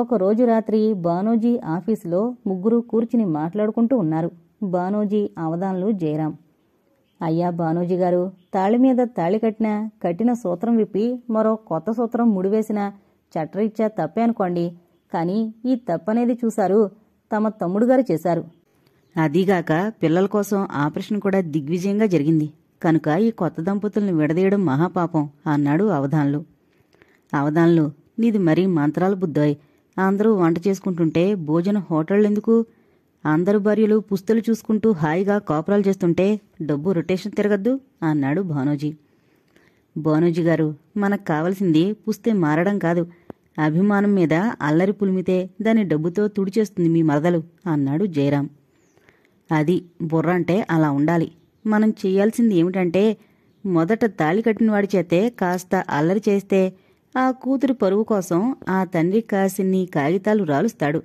ఒకరోజు రాత్రి బానోజీ ఆఫీసులో ముగ్గురు కూర్చుని మాట్లాడుకుంటూ ఉన్నారు బానోజీ అవధాన్లు జయరాం అయ్యా బానోజీ గారు తాళి మీద తాళి కట్టిన కట్టిన సూత్రం విప్పి మరో కొత్త సూత్రం ముడివేసిన చట్టరీత్యా తప్పే అనుకోండి కానీ ఈ తప్పనేది చూశారు తమ తమ్ముడు గారు చేశారు అదీగాక పిల్లల కోసం ఆపరేషన్ కూడా దిగ్విజయంగా జరిగింది కనుక ఈ కొత్త దంపతుల్ని విడదీయడం మహాపాపం అన్నాడు అవధాన్లు అవధాన్లు నీది మరీ మంత్రాలు బుద్ధాయి అందరూ వంట చేసుకుంటుంటే భోజన హోటళ్ళెందుకు అందరు భార్యలు పుస్తలు చూసుకుంటూ హాయిగా కాపురాలు చేస్తుంటే డబ్బు రొటేషన్ తిరగద్దు అన్నాడు భానోజీ భానోజీ గారు మనకు కావలసింది పుస్తే మారడం కాదు అభిమానం మీద అల్లరి పులిమితే దాని డబ్బుతో తుడిచేస్తుంది మీ మరదలు అన్నాడు జయరాం అది బుర్ర అంటే అలా ఉండాలి మనం చేయాల్సింది ఏమిటంటే మొదట తాళి కట్టిన వాడి చేతే కాస్త అల్లరి చేస్తే ఆ కూతురు పరువు కోసం ఆ తండ్రి కాసిన్ని కాగితాలు రాలుస్తాడు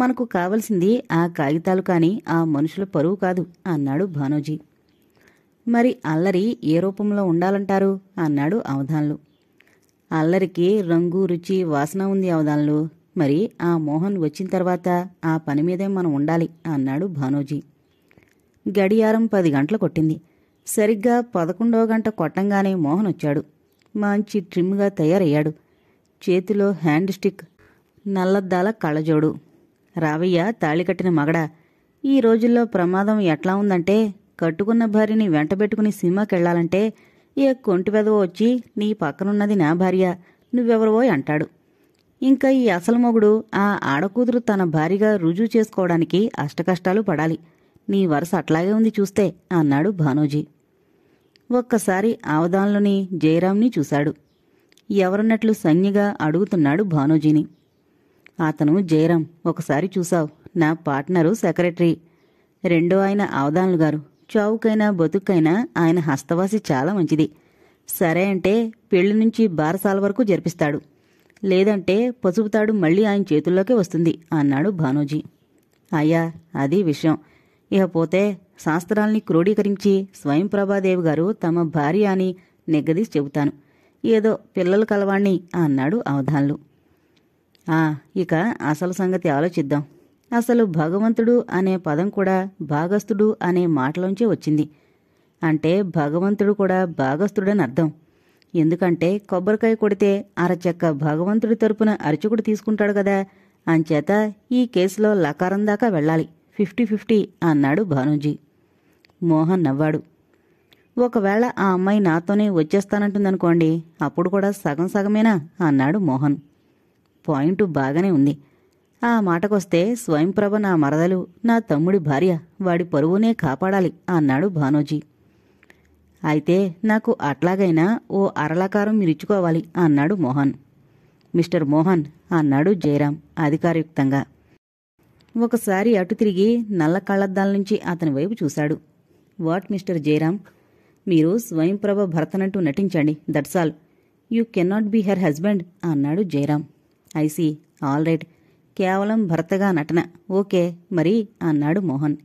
మనకు కావలసింది ఆ కాగితాలు కాని ఆ మనుషుల పరువు కాదు అన్నాడు భానోజీ మరి అల్లరి ఏ రూపంలో ఉండాలంటారు అన్నాడు అవధాన్లు అల్లరికి రంగు రుచి వాసన ఉంది అవధాన్లు మరి ఆ మోహన్ వచ్చిన తర్వాత ఆ పని మీదే మనం ఉండాలి అన్నాడు భానోజీ గడియారం పది గంటలు కొట్టింది సరిగ్గా పదకొండవ గంట కొట్టంగానే మోహన్ వచ్చాడు మంచి ట్రిమ్గా తయారయ్యాడు చేతిలో హ్యాండ్ స్టిక్ నల్లద్దాల కళ్ళజోడు రావయ్య తాళి కట్టిన ఈ రోజుల్లో ప్రమాదం ఎట్లా ఉందంటే కట్టుకున్న భార్యని వెంటబెట్టుకుని సినిమాకెళ్లాలంటే ఏ కొంటి పెదవ వచ్చి నీ పక్కనున్నది నా భార్య నువ్వెవరవో అంటాడు ఇంకా ఈ అసలు మొగుడు ఆ ఆడకూతురు తన భార్యగా రుజువు చేసుకోవడానికి అష్టకష్టాలు పడాలి నీ వరుస అట్లాగే ఉంది చూస్తే అన్నాడు భానోజీ ఒక్కసారి ఆవదాన్లోని జయరాంని చూశాడు ఎవరన్నట్లు సంజ్ఞగా అడుగుతున్నాడు భానుజీని అతను జయరాం ఒకసారి చూశావు నా పార్ట్నరు సెక్రటరీ రెండో ఆయన అవధానులు గారు చావుకైనా బతుక్కైనా ఆయన హస్తవాసి చాలా మంచిది సరే అంటే పెళ్లి నుంచి బారసాల వరకు జరిపిస్తాడు లేదంటే పసుపుతాడు మళ్ళీ ఆయన చేతుల్లోకే వస్తుంది అన్నాడు భానుజీ అయ్యా అది విషయం ఇకపోతే శాస్త్రాల్ని క్రోడీకరించి స్వయం ప్రభాదేవి గారు తమ భార్య అని నెగ్గదీసి చెబుతాను ఏదో పిల్లలు కలవాణ్ణి అన్నాడు అవధాన్లు ఆ ఇక అసలు సంగతి ఆలోచిద్దాం అసలు భగవంతుడు అనే పదం కూడా భాగస్థుడు అనే మాటలోంచే వచ్చింది అంటే భగవంతుడు కూడా భాగస్థుడని అర్థం ఎందుకంటే కొబ్బరికాయ కొడితే అరచెక్క భగవంతుడి తరపున అరచుకుడు తీసుకుంటాడు కదా అంచేత ఈ కేసులో లకారం దాకా వెళ్ళాలి ఫిఫ్టీ ఫిఫ్టీ అన్నాడు భానుజీ మోహన్ నవ్వాడు ఒకవేళ ఆ అమ్మాయి నాతోనే వచ్చేస్తానంటుందనుకోండి అప్పుడు కూడా సగం సగమేనా అన్నాడు మోహన్ పాయింట్ బాగానే ఉంది ఆ మాటకొస్తే స్వయంప్రభ నా మరదలు నా తమ్ముడి భార్య వాడి పరువునే కాపాడాలి అన్నాడు భానోజీ అయితే నాకు అట్లాగైనా ఓ అరలకారం మీరిచ్చుకోవాలి అన్నాడు మోహన్ మిస్టర్ మోహన్ అన్నాడు జయరాం అధికారయుక్తంగా ఒకసారి అటు తిరిగి నల్ల కళ్ళద్దాల నుంచి అతని వైపు చూశాడు వాట్ మిస్టర్ జయరామ్ మీరు స్వయంప్రభ భర్తనంటూ నటించండి that's all you cannot be her husband అన్నాడు జయరామ్ ఐసి ఆల్ రైట్ కేవలం భర్తగా నటన ఓకే మరి అన్నాడు మోహన్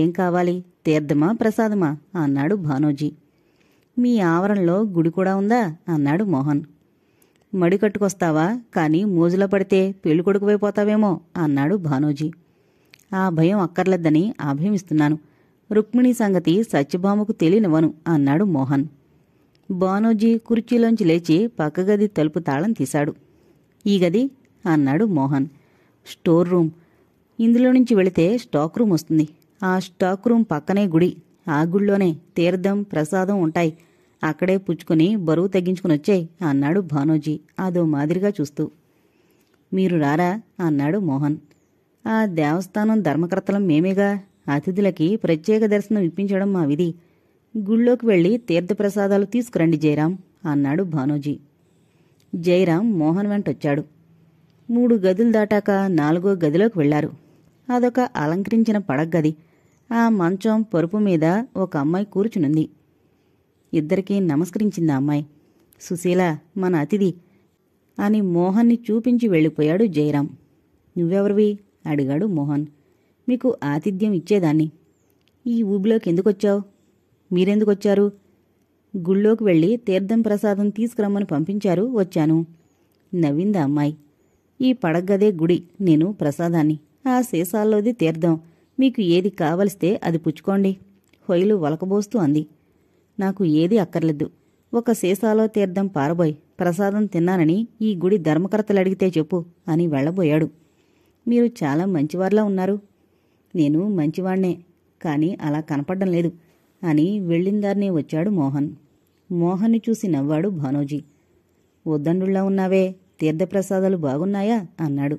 ఏం కావాలి తీర్థమా ప్రసాదమా అన్నాడు భానోజీ మీ ఆవరణలో గుడి కూడా ఉందా అన్నాడు మోహన్ మడి కట్టుకొస్తావా కానీ మోజులో పడితే పోతావేమో అన్నాడు భానోజీ ఆ భయం అక్కర్లేదని అభయమిస్తున్నాను రుక్మిణి సంగతి సత్యభామకు తెలియనివను అన్నాడు మోహన్ బానోజీ కుర్చీలోంచి లేచి పక్క గది తలుపు తాళం తీశాడు ఈ గది అన్నాడు మోహన్ స్టోర్ రూమ్ ఇందులో నుంచి వెళితే స్టాక్ రూమ్ వస్తుంది ఆ స్టాక్ రూమ్ పక్కనే గుడి ఆ గుడిలోనే తీర్థం ప్రసాదం ఉంటాయి అక్కడే పుచ్చుకుని బరువు తగ్గించుకుని వచ్చాయి అన్నాడు భానోజీ అదో మాదిరిగా చూస్తూ మీరు రారా అన్నాడు మోహన్ ఆ దేవస్థానం ధర్మకర్తలం మేమేగా అతిథులకి ప్రత్యేక దర్శనం ఇప్పించడం మా విధి గుళ్ళోకి వెళ్ళి తీర్థప్రసాదాలు తీసుకురండి జయరాం అన్నాడు భానోజీ జయరాం మోహన్ వెంటొచ్చాడు మూడు గదులు దాటాక నాలుగో గదిలోకి వెళ్లారు అదొక అలంకరించిన పడగ్గది ఆ మంచం పరుపు మీద ఒక అమ్మాయి కూర్చునుంది ఇద్దరికీ నమస్కరించింది ఆ అమ్మాయి సుశీల మన అతిథి అని మోహన్ని చూపించి వెళ్ళిపోయాడు జయరాం నువ్వెవరివి అడిగాడు మోహన్ మీకు ఆతిథ్యం ఇచ్చేదాన్ని ఈ ఊబిలోకి ఎందుకొచ్చావు మీరెందుకొచ్చారు గుళ్ళోకి వెళ్ళి తీర్థం ప్రసాదం తీసుకురమ్మని పంపించారు వచ్చాను నవ్వింది అమ్మాయి ఈ పడగదే గుడి నేను ప్రసాదాన్ని ఆ సీసాల్లోది తీర్థం మీకు ఏది కావలిస్తే అది పుచ్చుకోండి హొయ్యలు వలకబోస్తూ అంది నాకు ఏది అక్కర్లేదు ఒక సీసాలో తీర్థం పారబోయ్ ప్రసాదం తిన్నానని ఈ గుడి ధర్మకర్తలు అడిగితే చెప్పు అని వెళ్లబోయాడు మీరు చాలా మంచివారిలా ఉన్నారు నేను మంచివాణ్ణే కానీ అలా కనపడడం లేదు అని వెళ్ళిందారినే వచ్చాడు మోహన్ మోహన్ని చూసి నవ్వాడు భానోజీ వద్దండుల్లా ఉన్నావే తీర్థప్రసాదాలు బాగున్నాయా అన్నాడు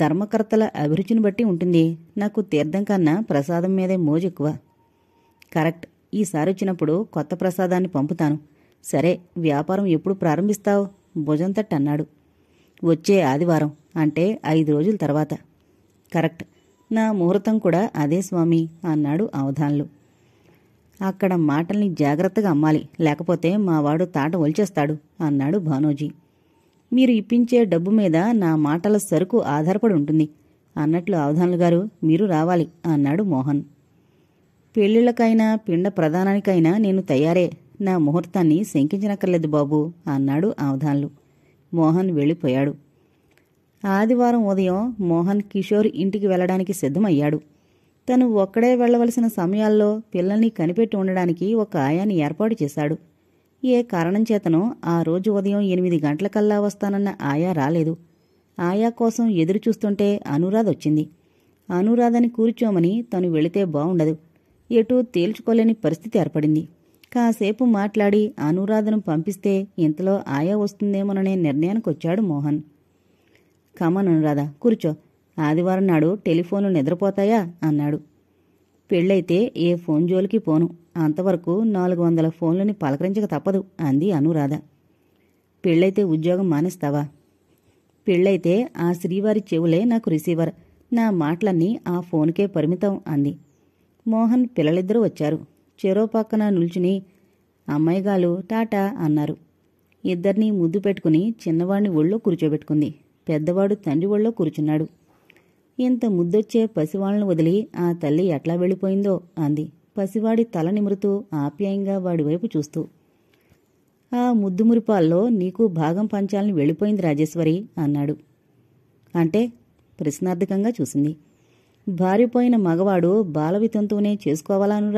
ధర్మకర్తల అభిరుచిని బట్టి ఉంటుంది నాకు తీర్థం కన్నా ప్రసాదం మీదే మోజు ఎక్కువ కరెక్ట్ ఈసారి వచ్చినప్పుడు కొత్త ప్రసాదాన్ని పంపుతాను సరే వ్యాపారం ఎప్పుడు ప్రారంభిస్తావు భుజంతట్ అన్నాడు వచ్చే ఆదివారం అంటే ఐదు రోజుల తర్వాత కరెక్ట్ నా ముహూర్తం కూడా అదే స్వామి అన్నాడు అవధాన్లు అక్కడ మాటల్ని జాగ్రత్తగా అమ్మాలి లేకపోతే మావాడు తాట ఒల్చేస్తాడు అన్నాడు భానోజీ మీరు ఇప్పించే డబ్బు మీద నా మాటల సరుకు ఆధారపడి ఉంటుంది అన్నట్లు అవధానులు గారు మీరు రావాలి అన్నాడు మోహన్ పెళ్లిళ్ళకైనా పిండ ప్రధానానికైనా నేను తయారే నా ముహూర్తాన్ని శంకించనక్కర్లేదు బాబు అన్నాడు అవధాన్లు మోహన్ వెళ్ళిపోయాడు ఆదివారం ఉదయం మోహన్ కిషోర్ ఇంటికి వెళ్ళడానికి సిద్ధమయ్యాడు తను ఒక్కడే వెళ్లవలసిన సమయాల్లో పిల్లల్ని కనిపెట్టి ఉండడానికి ఒక ఆయాన్ని ఏర్పాటు చేశాడు ఏ కారణం చేతనో ఆ రోజు ఉదయం ఎనిమిది గంటలకల్లా వస్తానన్న ఆయా రాలేదు ఆయా కోసం ఎదురు చూస్తుంటే అనురాధ వచ్చింది అనురాధని కూర్చోమని తను వెళితే బావుండదు ఎటూ తేల్చుకోలేని పరిస్థితి ఏర్పడింది కాసేపు మాట్లాడి అనురాధను పంపిస్తే ఇంతలో ఆయా వస్తుందేమోననే నిర్ణయానికొచ్చాడు మోహన్ కమన్ అనురాధా కూర్చో ఆదివారం నాడు టెలిఫోన్లు నిద్రపోతాయా అన్నాడు పెళ్ళైతే ఏ ఫోన్ జోలికి పోను అంతవరకు నాలుగు వందల ఫోన్లని పలకరించక తప్పదు అంది అనురాధ పెళ్ళైతే ఉద్యోగం మానేస్తావా పెళ్ళైతే ఆ శ్రీవారి చెవులే నాకు రిసీవర్ నా మాటలన్నీ ఆ ఫోన్కే పరిమితం అంది మోహన్ పిల్లలిద్దరూ వచ్చారు చెరో పక్కన నిల్చుని అమ్మాయిగాలు టాటా అన్నారు ఇద్దరినీ ముద్దు పెట్టుకుని చిన్నవాణ్ణి ఒళ్ళో కూర్చోబెట్టుకుంది పెద్దవాడు తండ్రి ఒళ్ళో కూర్చున్నాడు ఇంత ముద్దొచ్చే పసివాళ్ళను వదిలి ఆ తల్లి ఎట్లా వెళ్ళిపోయిందో అంది పసివాడి తల నిమురుతూ ఆప్యాయంగా వాడి వైపు చూస్తూ ఆ ముద్దు మురిపాల్లో నీకు భాగం పంచాలని వెళ్ళిపోయింది రాజేశ్వరి అన్నాడు అంటే ప్రశ్నార్థకంగా చూసింది భార్యపోయిన మగవాడు బాలవితంతువునే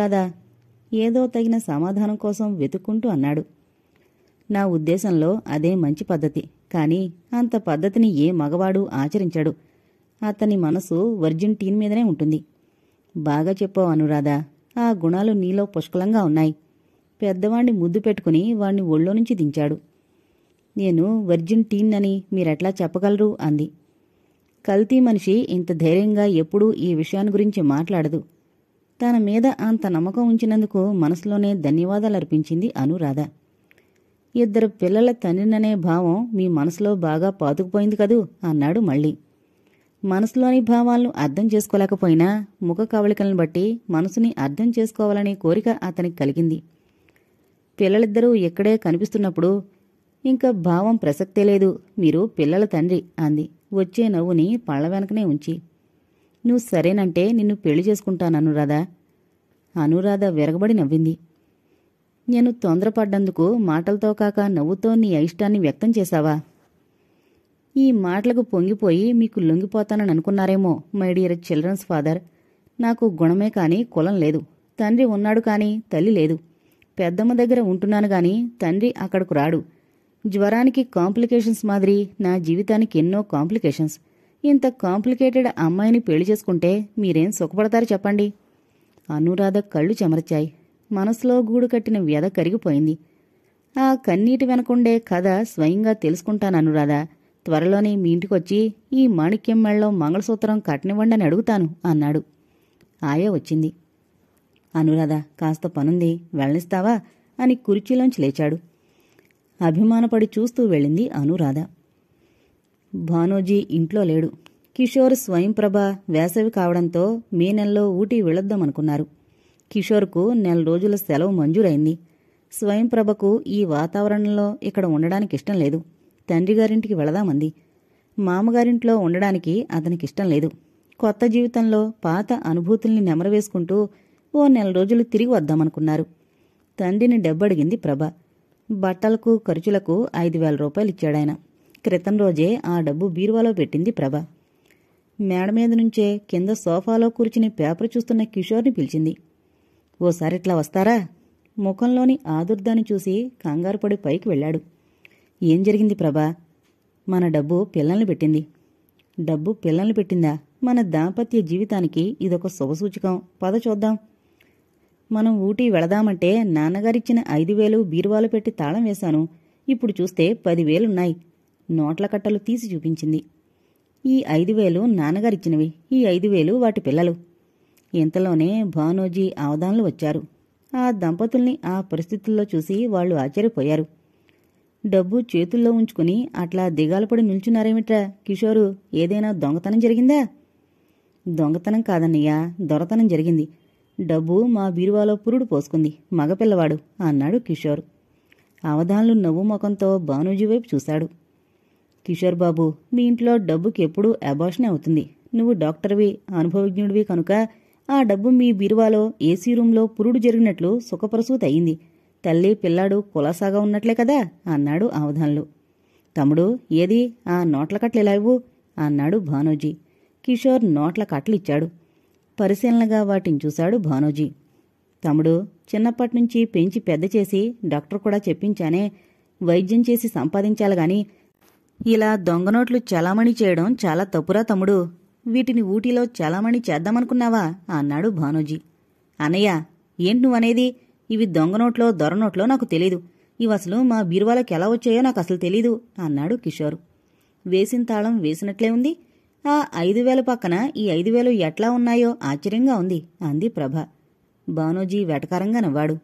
రాదా ఏదో తగిన సమాధానం కోసం వెతుక్కుంటూ అన్నాడు నా ఉద్దేశంలో అదే మంచి పద్ధతి కాని అంత పద్ధతిని ఏ మగవాడు ఆచరించాడు అతని మనసు వర్జిన్ టీన్ మీదనే ఉంటుంది బాగా చెప్పావు అనురాధ ఆ గుణాలు నీలో పుష్కలంగా ఉన్నాయి పెద్దవాణ్ణి ముద్దు పెట్టుకుని వాణ్ణి ఒళ్ళో నుంచి దించాడు నేను వర్జిన్ టీన్ అని మీరెట్లా చెప్పగలరు అంది కల్తీ మనిషి ఇంత ధైర్యంగా ఎప్పుడూ ఈ విషయాన్ని గురించి మాట్లాడదు తన మీద అంత నమ్మకం ఉంచినందుకు మనసులోనే ధన్యవాదాలు అర్పించింది అనురాధ ఇద్దరు పిల్లల తండ్రిననే భావం మీ మనసులో బాగా పాతుకుపోయింది కదూ అన్నాడు మళ్ళీ మనసులోని భావాలను అర్థం చేసుకోలేకపోయినా ముఖ కవళికలను బట్టి మనసుని అర్థం చేసుకోవాలనే కోరిక అతనికి కలిగింది పిల్లలిద్దరూ ఎక్కడే కనిపిస్తున్నప్పుడు ఇంకా భావం ప్రసక్తే లేదు మీరు పిల్లల తండ్రి అంది వచ్చే నవ్వుని పళ్ళ వెనకనే ఉంచి నువ్వు సరేనంటే నిన్ను పెళ్లి చేసుకుంటాను అనురాధ అనురాధ విరగబడి నవ్వింది నేను తొందరపడ్డందుకు మాటలతో కాక నవ్వుతో నీ అయిష్టాన్ని వ్యక్తం చేశావా ఈ మాటలకు పొంగిపోయి మీకు లొంగిపోతానని అనుకున్నారేమో మై డియర్ చిల్డ్రన్స్ ఫాదర్ నాకు గుణమే కాని కులం లేదు తండ్రి ఉన్నాడు కాని తల్లి లేదు పెద్దమ్మ దగ్గర ఉంటున్నాను గాని తండ్రి అక్కడకు రాడు జ్వరానికి కాంప్లికేషన్స్ మాదిరి నా జీవితానికి ఎన్నో కాంప్లికేషన్స్ ఇంత కాంప్లికేటెడ్ అమ్మాయిని పెళ్లి చేసుకుంటే మీరేం సుఖపడతారు చెప్పండి అనురాధ కళ్ళు చెమరచాయి మనసులో గూడు కట్టిన వ్యధ కరిగిపోయింది ఆ కన్నీటి వెనకుండే కథ స్వయంగా తెలుసుకుంటాను అనురాధ త్వరలోనే మీ ఇంటికొచ్చి ఈ మాణిక్యం మెళ్ళలో మంగళసూత్రం కట్టనివ్వండి అని అడుగుతాను అన్నాడు ఆయే వచ్చింది అనురాధ కాస్త పనుంది వెళ్ళనిస్తావా అని కుర్చీలోంచి లేచాడు అభిమానపడి చూస్తూ వెళ్ళింది అనురాధ భానోజీ ఇంట్లో లేడు కిషోర్ స్వయంప్రభ వేసవి కావడంతో మే నెలలో ఊటీ వెళ్ళొద్దామనుకున్నారు కిషోర్కు నెల రోజుల సెలవు మంజూరైంది స్వయంప్రభకు ఈ వాతావరణంలో ఇక్కడ ఉండడానికి ఇష్టం లేదు తండ్రిగారింటికి వెళదామంది మామగారింట్లో ఉండడానికి అతనికి ఇష్టం లేదు కొత్త జీవితంలో పాత అనుభూతుల్ని నెమరవేసుకుంటూ ఓ నెల రోజులు తిరిగి వద్దామనుకున్నారు తండ్రిని డెబ్బడిగింది ప్రభ బట్టలకు ఖర్చులకు ఐదు వేల రూపాయలు ఇచ్చాడాయన క్రితం రోజే ఆ డబ్బు బీరువాలో పెట్టింది ప్రభ మేడ మీద నుంచే కింద సోఫాలో కూర్చుని పేపర్ చూస్తున్న కిషోర్ని పిలిచింది ఓసారి ఇట్లా వస్తారా ముఖంలోని ఆదుర్దాన్ని చూసి కంగారుపడి పైకి వెళ్ళాడు ఏం జరిగింది ప్రభా మన డబ్బు పిల్లల్ని పెట్టింది డబ్బు పిల్లల్ని పెట్టిందా మన దాంపత్య జీవితానికి ఇదొక శుభసూచకం పద చూద్దాం మనం ఊటీ వెళదామంటే నాన్నగారిచ్చిన ఐదు వేలు బీరువాలు పెట్టి తాళం వేశాను ఇప్పుడు చూస్తే పదివేలున్నాయి నోట్ల కట్టలు తీసి చూపించింది ఈ ఐదు వేలు నాన్నగారిచ్చినవి ఈ ఐదు వేలు వాటి పిల్లలు ఇంతలోనే భానోజీ అవధానులు వచ్చారు ఆ దంపతుల్ని ఆ పరిస్థితుల్లో చూసి వాళ్ళు ఆశ్చర్యపోయారు డబ్బు చేతుల్లో ఉంచుకుని అట్లా దిగాలపడి నిల్చున్నారేమిట్రా కిషోరు ఏదైనా దొంగతనం జరిగిందా దొంగతనం కాదన్నయ్యా దొరతనం జరిగింది డబ్బు మా బీరువాలో పురుడు పోసుకుంది మగపిల్లవాడు అన్నాడు కిషోర్ అవధానులు నవ్వు ముఖంతో భానుజీ వైపు చూశాడు కిషోర్ బాబు మీ ఇంట్లో డబ్బుకి ఎప్పుడూ అబార్షన్ అవుతుంది నువ్వు డాక్టర్వి అనుభవజ్ఞుడివి కనుక ఆ డబ్బు మీ బీరువాలో ఏసీ రూంలో పురుడు జరిగినట్లు అయింది తల్లి పిల్లాడు కులాసాగా ఉన్నట్లే కదా అన్నాడు అవధాన్లు తమ్ముడు ఏది ఆ నోట్ల ఇలావు అన్నాడు భానోజీ కిషోర్ నోట్ల కట్లిచ్చాడు పరిశీలనగా వాటిని చూశాడు భానోజీ తమ్ముడు చిన్నప్పటినుంచి పెంచి పెద్ద చేసి డాక్టర్ కూడా చెప్పించానే వైద్యం చేసి సంపాదించాలి గాని ఇలా దొంగనోట్లు చలామణి చేయడం చాలా తప్పురా తమ్ముడు వీటిని ఊటీలో చలామణి చేద్దామనుకున్నావా అన్నాడు భానుజీ అన్నయ్య ఏంటి నువ్వనేది ఇవి దొంగనోట్లో దొరనోట్లో నాకు తెలీదు ఇవి అసలు మా బీరువాలకు ఎలా వచ్చాయో నాకు అసలు తెలీదు అన్నాడు కిషోరు వేసిన తాళం వేసినట్లే ఉంది ఆ ఐదు వేల పక్కన ఈ ఐదు వేలు ఎట్లా ఉన్నాయో ఆశ్చర్యంగా ఉంది అంది ప్రభ భానుజీ వెటకారంగా నవ్వాడు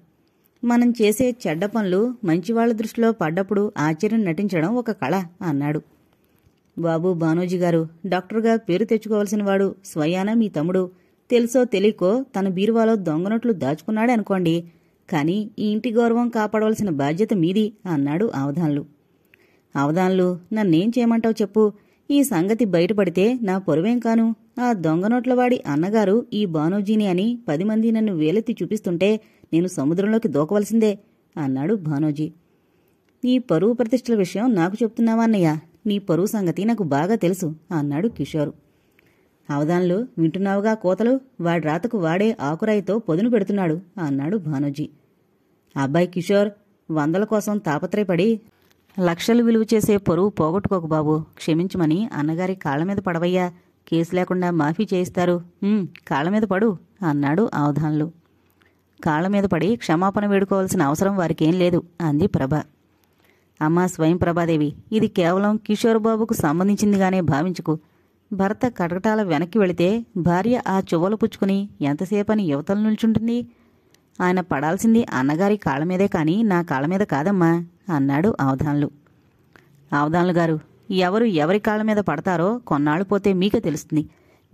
మనం చేసే చెడ్డ పనులు మంచివాళ్ల దృష్టిలో పడ్డప్పుడు ఆశ్చర్యం నటించడం ఒక కళ అన్నాడు బాబు బానోజీ గారు డాక్టర్గా పేరు తెచ్చుకోవాల్సిన వాడు స్వయాన మీ తమ్ముడు తెలుసో తెలియకో తన బీరువాలో దొంగనోట్లు దాచుకున్నాడనుకోండి కానీ ఈ ఇంటి గౌరవం కాపాడవలసిన బాధ్యత మీది అన్నాడు అవధాన్లు అవధాన్లు నన్నేం చేయమంటావు చెప్పు ఈ సంగతి బయటపడితే నా పొరువేం కాను ఆ దొంగనోట్లవాడి అన్నగారు ఈ బానోజీని అని పది మంది నన్ను వేలెత్తి చూపిస్తుంటే నేను సముద్రంలోకి దూకవలసిందే అన్నాడు భానోజీ నీ పరువు ప్రతిష్టల విషయం నాకు చెప్తున్నావా అన్నయ్య నీ పరువు సంగతి నాకు బాగా తెలుసు అన్నాడు కిషోరు అవధాన్లు వింటున్నావుగా కోతలు వాడి రాతకు వాడే ఆకురాయితో పొదును పెడుతున్నాడు అన్నాడు భానుజీ అబ్బాయి కిషోర్ వందల కోసం తాపత్రయపడి లక్షలు విలువ చేసే పరువు పోగొట్టుకోకు బాబు క్షమించమని అన్నగారి కాళ్ళ మీద పడవయ్యా కేసు లేకుండా మాఫీ చేయిస్తారు కాళ్ళ మీద పడు అన్నాడు అవధాన్లు కాళ్ళ మీద పడి క్షమాపణ వేడుకోవాల్సిన అవసరం వారికేం లేదు అంది ప్రభ అమ్మా స్వయం ప్రభాదేవి ఇది కేవలం కిషోర్ బాబుకు సంబంధించిందిగానే భావించుకు భర్త కటకటాల వెనక్కి వెళితే భార్య ఆ చువ్వలు పుచ్చుకుని ఎంతసేపని యువతల నిల్చుంటుంది ఆయన పడాల్సింది అన్నగారి కాళ్ళ మీదే కానీ నా కాళ్ళ మీద కాదమ్మా అన్నాడు అవధాన్లు అవధాన్లు గారు ఎవరు ఎవరి కాళ్ళ మీద పడతారో కొన్నాళ్ళు పోతే మీకే తెలుస్తుంది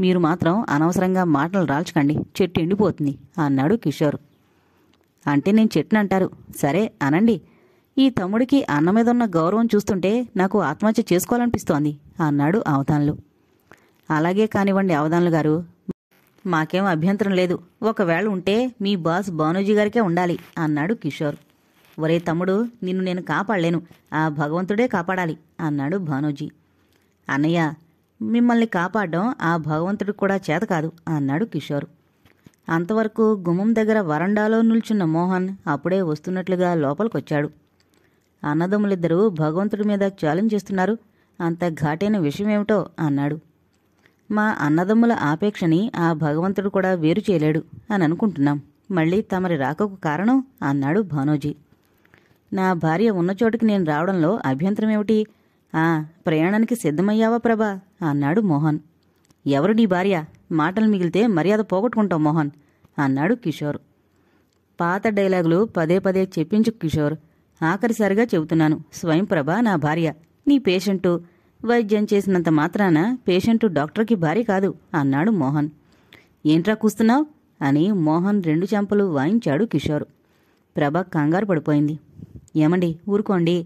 మీరు మాత్రం అనవసరంగా మాటలు రాల్చకండి చెట్టు ఎండిపోతుంది అన్నాడు కిషోర్ అంటే నేను చెట్టునంటారు సరే అనండి ఈ తమ్ముడికి అన్న మీద ఉన్న గౌరవం చూస్తుంటే నాకు ఆత్మహత్య చేసుకోవాలనిపిస్తోంది అన్నాడు అవధాన్లు అలాగే కానివ్వండి అవధాన్లు గారు మాకేం అభ్యంతరం లేదు ఒకవేళ ఉంటే మీ బాస్ బానోజీ గారికే ఉండాలి అన్నాడు కిషోర్ ఒరే తమ్ముడు నిన్ను నేను కాపాడలేను ఆ భగవంతుడే కాపాడాలి అన్నాడు భానోజీ అన్నయ్య మిమ్మల్ని కాపాడడం ఆ భగవంతుడికి కూడా చేత కాదు అన్నాడు కిషోర్ అంతవరకు గుమ్మం దగ్గర వరండాలో నిల్చున్న మోహన్ అప్పుడే వస్తున్నట్లుగా లోపలికొచ్చాడు అన్నదమ్ములిద్దరూ భగవంతుడి మీద ఛాలెంజ్ చేస్తున్నారు అంత ఘాటైన విషయమేమిటో అన్నాడు మా అన్నదమ్ముల ఆపేక్షని ఆ భగవంతుడు కూడా వేరు చేయలేడు అని అనుకుంటున్నాం మళ్ళీ తమరి రాకకు కారణం అన్నాడు భానోజీ నా భార్య ఉన్న చోటుకి నేను రావడంలో అభ్యంతరమేమిటి ఆ ప్రయాణానికి సిద్ధమయ్యావా ప్రభా అన్నాడు మోహన్ ఎవరు నీ భార్య మాటలు మిగిలితే మర్యాద పోగొట్టుకుంటావు మోహన్ అన్నాడు కిషోర్ పాత డైలాగులు పదే పదే చెప్పించు కిషోర్ ఆఖరిసారిగా చెబుతున్నాను స్వయంప్రభ నా భార్య నీ పేషెంటు వైద్యం చేసినంత మాత్రాన పేషెంటు డాక్టర్కి భార్య కాదు అన్నాడు మోహన్ ఏంట్రా కూస్తున్నావు అని మోహన్ రెండు చెంపలు వాయించాడు కిషోర్ ప్రభ కంగారు పడిపోయింది ఏమండి ఊరుకోండి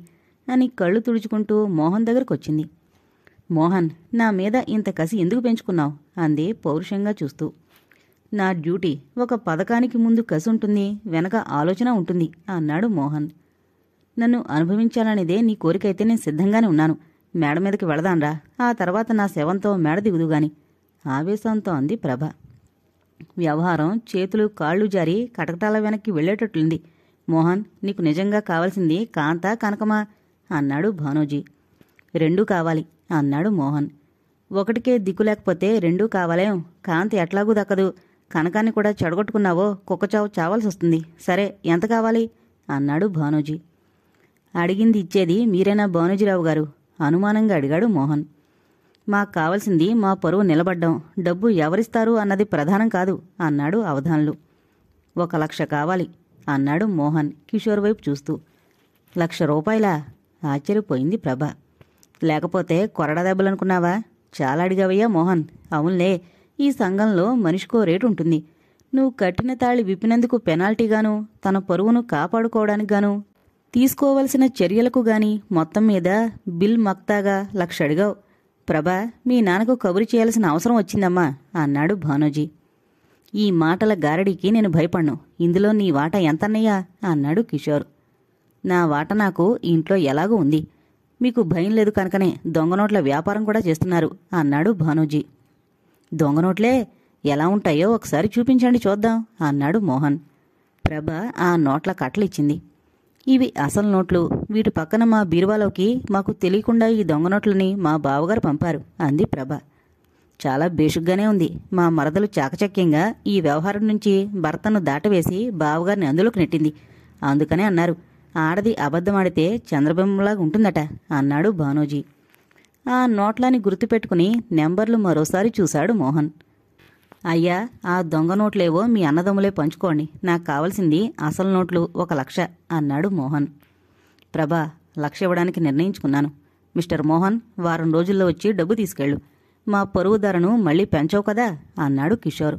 అని కళ్ళు తుడుచుకుంటూ మోహన్ దగ్గరకు వచ్చింది మోహన్ నా మీద ఇంత కసి ఎందుకు పెంచుకున్నావు అంది పౌరుషంగా చూస్తూ నా డ్యూటీ ఒక పథకానికి ముందు కసి ఉంటుంది వెనక ఆలోచన ఉంటుంది అన్నాడు మోహన్ నన్ను అనుభవించాలనేదే నీ కోరికైతే నేను సిద్ధంగానే ఉన్నాను మేడ మీదకి వెళదాన్రా ఆ తర్వాత నా శవంతో మేడ దిగుదుగాని ఆవేశంతో అంది ప్రభ వ్యవహారం చేతులు కాళ్ళు జారి కటకటాల వెనక్కి వెళ్లేటట్లుంది మోహన్ నీకు నిజంగా కావాల్సింది కాంత కనకమా అన్నాడు భానోజీ రెండూ కావాలి అన్నాడు మోహన్ ఒకటికే దిక్కు లేకపోతే రెండూ కావాలేం కాంత ఎట్లాగూ దక్కదు కనకాన్ని కూడా చెడగొట్టుకున్నావో కుక్కచావు చావాల్సి వస్తుంది సరే ఎంత కావాలి అన్నాడు భానోజీ అడిగింది ఇచ్చేది మీరేనా భానుజీరావు గారు అనుమానంగా అడిగాడు మోహన్ మాకు కావలసింది మా పరువు నిలబడ్డం డబ్బు ఎవరిస్తారు అన్నది ప్రధానం కాదు అన్నాడు అవధాన్లు ఒక లక్ష కావాలి అన్నాడు మోహన్ కిషోర్ వైపు చూస్తూ లక్ష రూపాయలా ఆశ్చర్యపోయింది ప్రభ లేకపోతే కొరడా దెబ్బలనుకున్నావా చాలా అడిగావయ్యా మోహన్ అవునులే ఈ సంఘంలో మనిషికో రేటు ఉంటుంది నువ్వు కట్టిన తాళి విప్పినందుకు పెనాల్టీగాను తన పరువును కాపాడుకోవడానికి గాను తీసుకోవలసిన చర్యలకు గాని మొత్తం మీద బిల్ మక్తాగా లక్ష అడిగావు ప్రభా మీ నాన్నకు కబురు చేయాల్సిన అవసరం వచ్చిందమ్మా అన్నాడు భానోజీ ఈ మాటల గారడికి నేను భయపడ్ను ఇందులో నీ వాట ఎంతన్నయ్యా అన్నాడు కిషోర్ నా వాట నాకు ఇంట్లో ఎలాగూ ఉంది మీకు భయం లేదు కనుకనే దొంగనోట్ల వ్యాపారం కూడా చేస్తున్నారు అన్నాడు భానుజీ దొంగనోట్లే ఎలా ఉంటాయో ఒకసారి చూపించండి చూద్దాం అన్నాడు మోహన్ ప్రభ ఆ నోట్ల కట్టలిచ్చింది ఇవి అసలు నోట్లు వీటి పక్కన మా బీరువాలోకి మాకు తెలియకుండా ఈ దొంగ నోట్లని మా బావగారు పంపారు అంది ప్రభ చాలా బేషుగ్గానే ఉంది మా మరదలు చాకచక్యంగా ఈ వ్యవహారం నుంచి భర్తను దాటవేసి బావగారిని అందులోకి నెట్టింది అందుకనే అన్నారు ఆడది అబద్ధమాడితే చంద్రబింబంలా ఉంటుందట అన్నాడు భానోజీ ఆ నోట్లాన్ని గుర్తుపెట్టుకుని నెంబర్లు మరోసారి చూశాడు మోహన్ అయ్యా ఆ దొంగ నోట్లేవో మీ అన్నదమ్ములే పంచుకోండి నాకు కావలసింది అసలు నోట్లు ఒక లక్ష అన్నాడు మోహన్ ప్రభా లక్ష ఇవ్వడానికి నిర్ణయించుకున్నాను మిస్టర్ మోహన్ వారం రోజుల్లో వచ్చి డబ్బు తీసుకెళ్ళు మా పరువు ధరను మళ్ళీ పెంచవు కదా అన్నాడు కిషోర్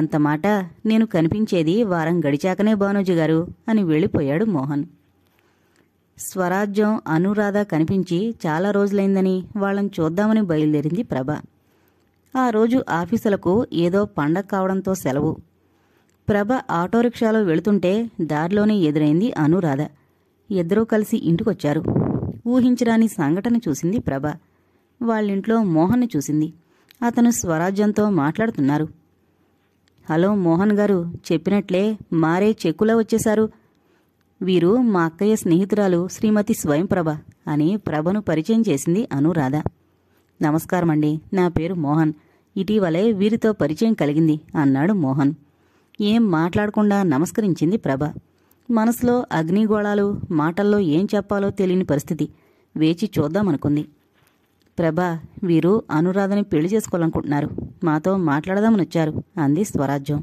ఎంత మాట నేను కనిపించేది వారం గడిచాకనే బానోజీ గారు అని వెళ్ళిపోయాడు మోహన్ స్వరాజ్యం అనురాధ కనిపించి చాలా రోజులైందని వాళ్ళని చూద్దామని బయలుదేరింది ప్రభా ఆ రోజు ఆఫీసులకు ఏదో పండగ కావడంతో సెలవు ప్రభ ఆటోరిక్షాలో వెళుతుంటే దారిలోనే ఎదురైంది అనురాధ ఇద్దరూ కలిసి ఇంటికొచ్చారు ఊహించరాని సంఘటన చూసింది ప్రభ వాళ్ళింట్లో మోహన్ను చూసింది అతను స్వరాజ్యంతో మాట్లాడుతున్నారు హలో మోహన్ గారు చెప్పినట్లే మారే చెక్కులా వచ్చేశారు వీరు మా అక్కయ్య స్నేహితురాలు శ్రీమతి స్వయంప్రభ అని ప్రభను పరిచయం చేసింది అనురాధ నమస్కారం అండి నా పేరు మోహన్ ఇటీవలే వీరితో పరిచయం కలిగింది అన్నాడు మోహన్ ఏం మాట్లాడకుండా నమస్కరించింది ప్రభ మనసులో అగ్నిగోళాలు మాటల్లో ఏం చెప్పాలో తెలియని పరిస్థితి వేచి చూద్దామనుకుంది ప్రభ వీరు అనురాధని పెళ్లి చేసుకోవాలనుకుంటున్నారు మాతో మాట్లాడదామని వచ్చారు అంది స్వరాజ్యం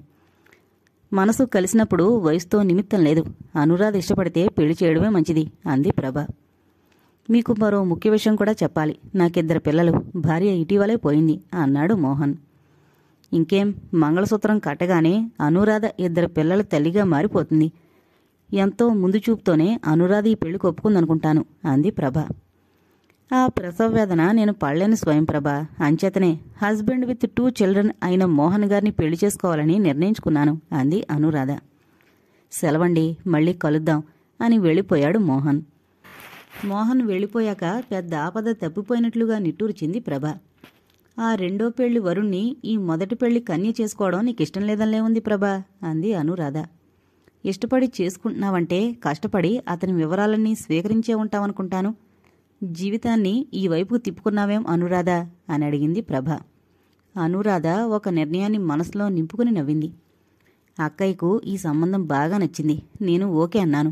మనసు కలిసినప్పుడు వయసుతో నిమిత్తం లేదు అనురాధ ఇష్టపడితే పెళ్లి చేయడమే మంచిది అంది ప్రభ మీకు మరో ముఖ్య విషయం కూడా చెప్పాలి నాకిద్దరు పిల్లలు భార్య ఇటీవలే పోయింది అన్నాడు మోహన్ ఇంకేం మంగళసూత్రం కట్టగానే అనురాధ ఇద్దరు పిల్లల తల్లిగా మారిపోతుంది ఎంతో ముందు చూపుతోనే అనురాధ ఈ పెళ్లి ఒప్పుకుందనుకుంటాను అంది ప్రభ ఆ ప్రసవ వేదన నేను స్వయం స్వయంప్రభ అంచేతనే హస్బెండ్ విత్ టూ చిల్డ్రన్ అయిన మోహన్ గారిని పెళ్లి చేసుకోవాలని నిర్ణయించుకున్నాను అంది అనురాధ సెలవండి మళ్ళీ కలుద్దాం అని వెళ్ళిపోయాడు మోహన్ మోహన్ వెళ్ళిపోయాక పెద్ద ఆపద తప్పిపోయినట్లుగా నిట్టూర్చింది ప్రభ ఆ రెండో పెళ్లి వరుణ్ణి ఈ మొదటి పెళ్లి కన్య చేసుకోవడం నీకు ఇష్టం లేదనిలే ఉంది ప్రభ అంది అనురాధ ఇష్టపడి చేసుకుంటున్నావంటే కష్టపడి అతని వివరాలన్నీ స్వీకరించే ఉంటావనుకుంటాను జీవితాన్ని ఈ వైపుకు తిప్పుకున్నావేం అనురాధ అని అడిగింది ప్రభ అనురాధ ఒక నిర్ణయాన్ని మనసులో నింపుకుని నవ్వింది అక్కయ్యకు ఈ సంబంధం బాగా నచ్చింది నేను ఓకే అన్నాను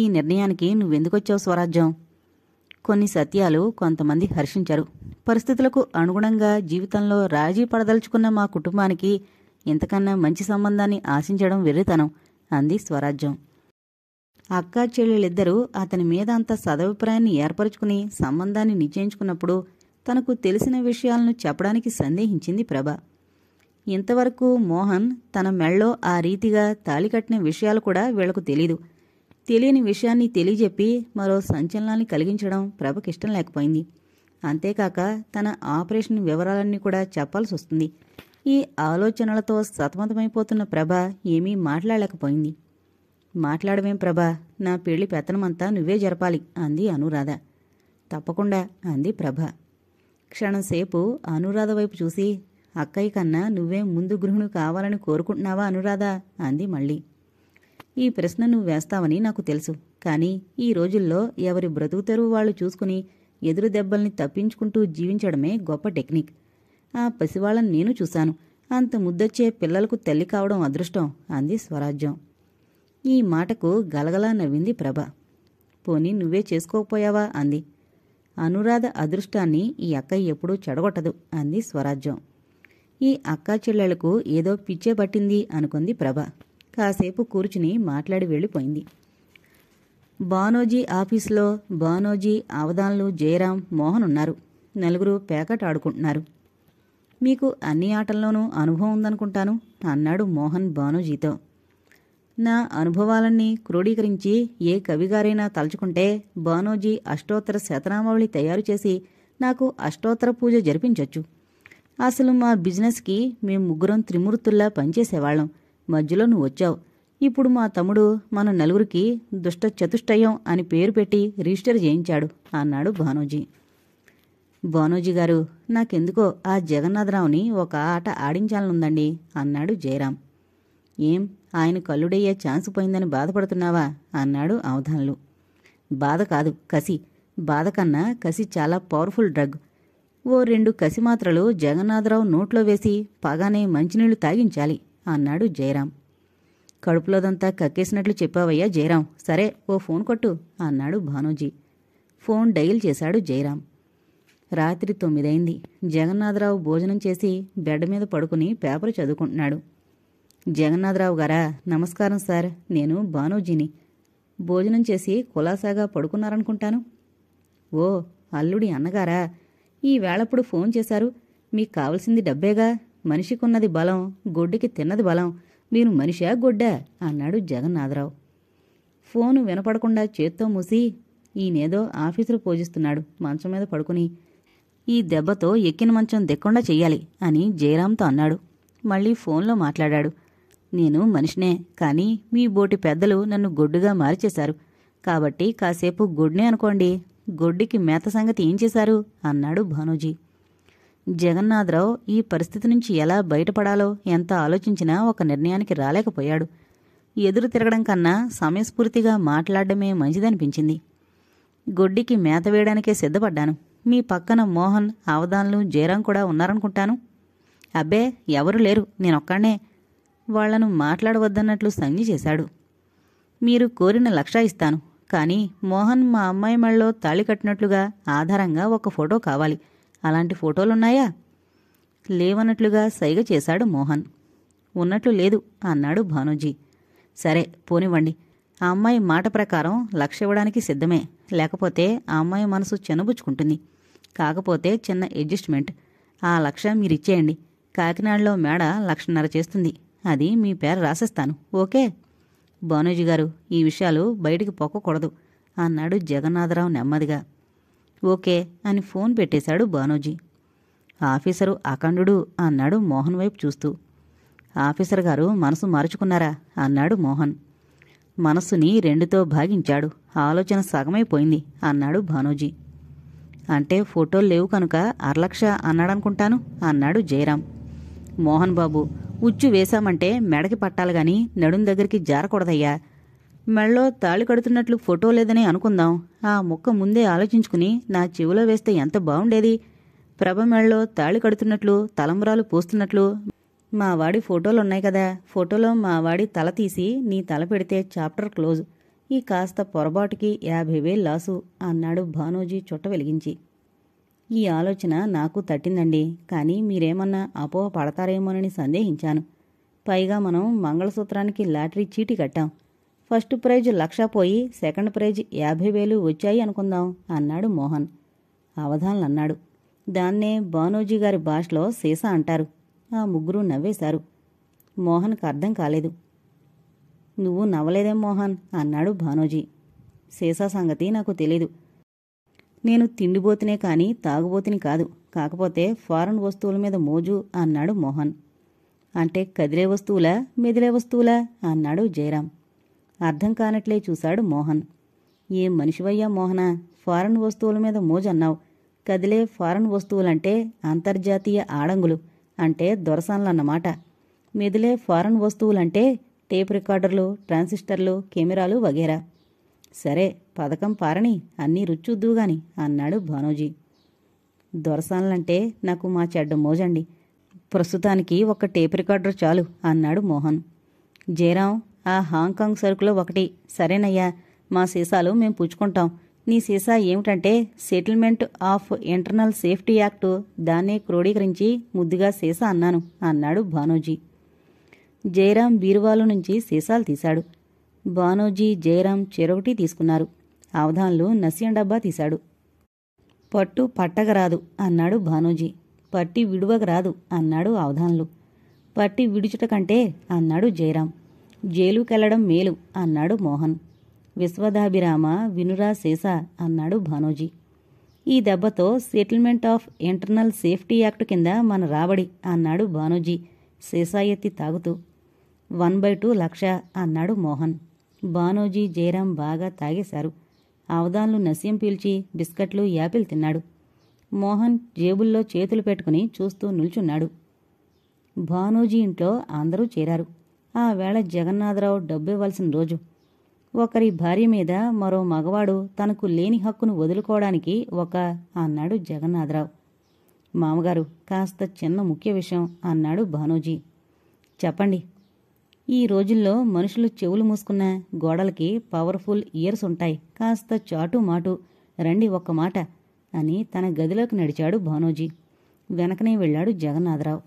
ఈ నిర్ణయానికి నువ్వెందుకొచ్చావు స్వరాజ్యం కొన్ని సత్యాలు కొంతమంది హర్షించరు పరిస్థితులకు అనుగుణంగా జీవితంలో రాజీ పడదలుచుకున్న మా కుటుంబానికి ఇంతకన్నా మంచి సంబంధాన్ని ఆశించడం వెర్రితనం అంది స్వరాజ్యం అక్కా చెల్లెళ్ళిద్దరూ అతని మీద అంత సదభిప్రాయాన్ని ఏర్పరచుకుని సంబంధాన్ని నిశ్చయించుకున్నప్పుడు తనకు తెలిసిన విషయాలను చెప్పడానికి సందేహించింది ప్రభ ఇంతవరకు మోహన్ తన మెళ్ళో ఆ రీతిగా తాళి కట్టిన విషయాలు కూడా వీళ్లకు తెలీదు తెలియని విషయాన్ని తెలియజెప్పి మరో సంచలనాన్ని కలిగించడం ప్రభకిష్టం లేకపోయింది అంతేకాక తన ఆపరేషన్ వివరాలన్నీ కూడా చెప్పాల్సి వస్తుంది ఈ ఆలోచనలతో సతమతమైపోతున్న ప్రభ ఏమీ మాట్లాడలేకపోయింది మాట్లాడమేం ప్రభ నా పెళ్లి పెత్తనమంతా నువ్వే జరపాలి అంది అనురాధ తప్పకుండా అంది ప్రభ క్షణంసేపు అనురాధ వైపు చూసి అక్కయ్య కన్నా నువ్వే ముందు గృహిణి కావాలని కోరుకుంటున్నావా అనురాధ అంది మళ్ళీ ఈ ప్రశ్న నువ్వు వేస్తావని నాకు తెలుసు కానీ ఈ రోజుల్లో ఎవరి బ్రతుకుతరు వాళ్ళు చూసుకుని ఎదురు దెబ్బల్ని తప్పించుకుంటూ జీవించడమే గొప్ప టెక్నిక్ ఆ పసివాళ్ళని నేను చూశాను అంత ముద్దొచ్చే పిల్లలకు తల్లి కావడం అదృష్టం అంది స్వరాజ్యం ఈ మాటకు గలగలా నవ్వింది ప్రభ పోనీ నువ్వే చేసుకోకపోయావా అంది అనురాధ అదృష్టాన్ని ఈ అక్క ఎప్పుడూ చెడగొట్టదు అంది స్వరాజ్యం ఈ అక్కా చెల్లెలకు ఏదో పిచ్చే పట్టింది అనుకుంది ప్రభ కాసేపు కూర్చుని మాట్లాడి వెళ్ళిపోయింది బానోజీ ఆఫీసులో బానోజీ అవధాన్లు జయరాం మోహన్ ఉన్నారు నలుగురు పేకట్ ఆడుకుంటున్నారు మీకు అన్ని ఆటల్లోనూ అనుభవం ఉందనుకుంటాను అన్నాడు మోహన్ బానోజీతో నా అనుభవాలన్నీ క్రోడీకరించి ఏ కవిగారైనా తలుచుకుంటే బానోజీ అష్టోత్తర శతనామావళి తయారు చేసి నాకు అష్టోత్తర పూజ జరిపించవచ్చు అసలు మా బిజినెస్కి మేము ముగ్గురం త్రిమూర్తుల్లా పనిచేసేవాళ్ళం మధ్యలో నువ్వు వచ్చావు ఇప్పుడు మా తమ్ముడు మన నలుగురికి దుష్ట చతుష్టయం అని పేరు పెట్టి రిజిస్టర్ చేయించాడు అన్నాడు భానోజీ భానోజీ గారు నాకెందుకో ఆ జగన్నాథరావుని ఒక ఆట ఆడించాలనుందండి అన్నాడు జయరాం ఏం ఆయన కల్లుడయ్యే ఛాన్స్ పోయిందని బాధపడుతున్నావా అన్నాడు అవధానులు బాధ కాదు కసి బాధ కన్నా కసి చాలా పవర్ఫుల్ డ్రగ్ ఓ రెండు కసి మాత్రలు జగన్నాథరావు నోట్లో వేసి పగానే మంచినీళ్లు తాగించాలి అన్నాడు జయరాం కడుపులోదంతా కక్కేసినట్లు చెప్పావయ్యా జయరాం సరే ఓ ఫోన్ కొట్టు అన్నాడు భానుజీ ఫోన్ డైల్ చేశాడు జయరాం రాత్రి తొమ్మిదైంది జగన్నాథరావు భోజనం చేసి బెడ్ మీద పడుకుని పేపర్ చదువుకుంటున్నాడు జగన్నాథరావు గారా నమస్కారం సార్ నేను భానుజీని భోజనం చేసి కులాసాగా పడుకున్నారనుకుంటాను ఓ అల్లుడి అన్నగారా ఈ వేళప్పుడు ఫోన్ చేశారు మీకు కావలసింది డబ్బేగా మనిషికున్నది బలం గొడ్డుకి తిన్నది బలం మీరు మనిషా గొడ్డా అన్నాడు జగన్నాథరావు ఫోను వినపడకుండా చేత్తో మూసి ఈయనేదో ఆఫీసులు పూజిస్తున్నాడు మంచం మీద పడుకుని ఈ దెబ్బతో ఎక్కిన మంచం దిక్కుండా చెయ్యాలి అని జయరాంతో అన్నాడు మళ్ళీ ఫోన్లో మాట్లాడాడు నేను మనిషినే కానీ మీ బోటి పెద్దలు నన్ను గొడ్డుగా మార్చేశారు కాబట్టి కాసేపు గొడ్నే అనుకోండి గొడ్డుకి మేత సంగతి ఏం చేశారు అన్నాడు భానుజీ జగన్నాథరావు ఈ పరిస్థితి నుంచి ఎలా బయటపడాలో ఎంత ఆలోచించినా ఒక నిర్ణయానికి రాలేకపోయాడు ఎదురు తిరగడం కన్నా సమయస్ఫూర్తిగా మాట్లాడడమే మంచిదనిపించింది గొడ్డికి మేత వేయడానికే సిద్ధపడ్డాను మీ పక్కన మోహన్ అవధాన్లు జయరాం కూడా ఉన్నారనుకుంటాను అబ్బే ఎవరు లేరు నేనొక్కడే వాళ్లను మాట్లాడవద్దన్నట్లు సంజ్ఞ చేశాడు మీరు కోరిన లక్ష ఇస్తాను కానీ మోహన్ మా అమ్మాయి మెళ్ళలో తాళి కట్టినట్లుగా ఆధారంగా ఒక ఫోటో కావాలి అలాంటి ఫోటోలున్నాయా లేవన్నట్లుగా సైగ చేశాడు మోహన్ ఉన్నట్లు లేదు అన్నాడు భానుజీ సరే పోనివ్వండి ఆ అమ్మాయి మాట ప్రకారం లక్ష ఇవ్వడానికి సిద్ధమే లేకపోతే ఆ అమ్మాయి మనసు చెనబుచ్చుకుంటుంది కాకపోతే చిన్న అడ్జస్ట్మెంట్ ఆ లక్ష మీరిచ్చేయండి కాకినాడలో మేడ లక్షన్నర చేస్తుంది అది మీ పేరు రాసేస్తాను ఓకే భానుజీ గారు ఈ విషయాలు బయటికి పొక్కకూడదు అన్నాడు జగన్నాథరావు నెమ్మదిగా ఓకే అని ఫోన్ పెట్టేశాడు బానోజీ ఆఫీసరు అఖండు అన్నాడు మోహన్ వైపు చూస్తూ ఆఫీసర్ గారు మనసు మార్చుకున్నారా అన్నాడు మోహన్ మనస్సుని రెండుతో భాగించాడు ఆలోచన సగమైపోయింది అన్నాడు భానోజీ అంటే ఫోటోలు లేవు కనుక అరలక్ష అన్నాడనుకుంటాను అన్నాడు జయరాం మోహన్ బాబు ఉచ్చు వేశామంటే మెడకి పట్టాలి గాని నడుం దగ్గరికి జారకూడదయ్యా మెళ్ళో తాళి కడుతున్నట్లు ఫోటో లేదని అనుకుందాం ఆ ముక్క ముందే ఆలోచించుకుని నా చెవిలో వేస్తే ఎంత బాగుండేది ప్రభ మెళ్ళో తాళి కడుతున్నట్లు తలంబరాలు పోస్తున్నట్లు మా వాడి ఫోటోలు ఉన్నాయి కదా ఫోటోలో మా వాడి తల తీసి నీ తల పెడితే చాప్టర్ క్లోజ్ ఈ కాస్త పొరపాటుకి యాభై వేలు లాసు అన్నాడు భానోజీ చుట్ట వెలిగించి ఈ ఆలోచన నాకు తట్టిందండి కానీ మీరేమన్నా అపోహ పడతారేమోనని సందేహించాను పైగా మనం మంగళసూత్రానికి లాటరీ చీటీ కట్టాం ఫస్ట్ ప్రైజ్ లక్ష పోయి సెకండ్ ప్రైజ్ యాభై వేలు వచ్చాయి అనుకుందాం అన్నాడు మోహన్ అవధాన్లు అన్నాడు దాన్నే బానోజీ గారి భాషలో సీసా అంటారు ఆ ముగ్గురు నవ్వేశారు మోహన్కు అర్థం కాలేదు నువ్వు నవ్వలేదే మోహన్ అన్నాడు భానోజీ సీసా సంగతి నాకు తెలీదు నేను తిండిబోతునే కానీ తాగుబోతుని కాదు కాకపోతే ఫారెన్ వస్తువుల మీద మోజు అన్నాడు మోహన్ అంటే కదిలే వస్తువులా మెదిలే వస్తువులా అన్నాడు జయరాం అర్థం కానట్లే చూశాడు మోహన్ ఏం మనిషివయ్యా మోహన ఫారెన్ వస్తువుల మీద మోజన్నావు కదిలే ఫారెన్ వస్తువులంటే అంతర్జాతీయ ఆడంగులు అంటే దొరసాన్లన్నమాట మెదిలే ఫారెన్ వస్తువులంటే టేప్ రికార్డర్లు ట్రాన్సిస్టర్లు కెమెరాలు వగేరా సరే పథకం పారని అన్నీ రుచ్చుద్దుగాని అన్నాడు భానోజీ దొరసాన్లంటే నాకు మా చెడ్డ మోజండి ప్రస్తుతానికి ఒక టేప్ రికార్డర్ చాలు అన్నాడు మోహన్ జయరాం ఆ హాంకాంగ్ సరుకులో ఒకటి సరేనయ్యా మా సీసాలు మేం పుచ్చుకుంటాం నీ సీసా ఏమిటంటే settlement of internal safety act దాన్నే క్రోడీకరించి ముద్దుగా సీసా అన్నాను అన్నాడు భానోజీ జయరాం బీరువాలు నుంచి సీసాలు తీశాడు భానోజీ జయరాం చెరొకటి తీసుకున్నారు అవధాన్లు నసియం డబ్బా తీశాడు పట్టు పట్టగరాదు అన్నాడు భానోజీ పట్టి విడువకరాదు అన్నాడు అవధాన్లు పట్టి విడుచుట కంటే అన్నాడు జయరాం జైలుకెళ్లడం మేలు అన్నాడు మోహన్ విశ్వదాభిరామ వినురా శేష అన్నాడు భానోజీ ఈ దెబ్బతో settlement of internal safety act కింద మన రాబడి అన్నాడు భానోజీ శేషాయెత్తి తాగుతూ వన్ బై టూ లక్ష అన్నాడు మోహన్ భానోజీ జయరాం బాగా తాగేశారు అవదాన్లు నస్యం పీల్చి బిస్కట్లు యాపిల్ తిన్నాడు మోహన్ జేబుల్లో చేతులు పెట్టుకుని చూస్తూ నిల్చున్నాడు భానోజీ ఇంట్లో అందరూ చేరారు ఆ వేళ జగన్నాథరావు డబ్బు ఇవ్వాల్సిన రోజు ఒకరి భార్య మీద మరో మగవాడు తనకు లేని హక్కును వదులుకోవడానికి ఒక అన్నాడు జగన్నాథరావు మామగారు కాస్త చిన్న ముఖ్య విషయం అన్నాడు భానోజీ చెప్పండి ఈ రోజుల్లో మనుషులు చెవులు మూసుకున్న గోడలకి పవర్ఫుల్ ఇయర్స్ ఉంటాయి కాస్త చాటు మాటు రండి ఒక్క మాట అని తన గదిలోకి నడిచాడు భానోజీ వెనకనే వెళ్ళాడు జగన్నాథరావు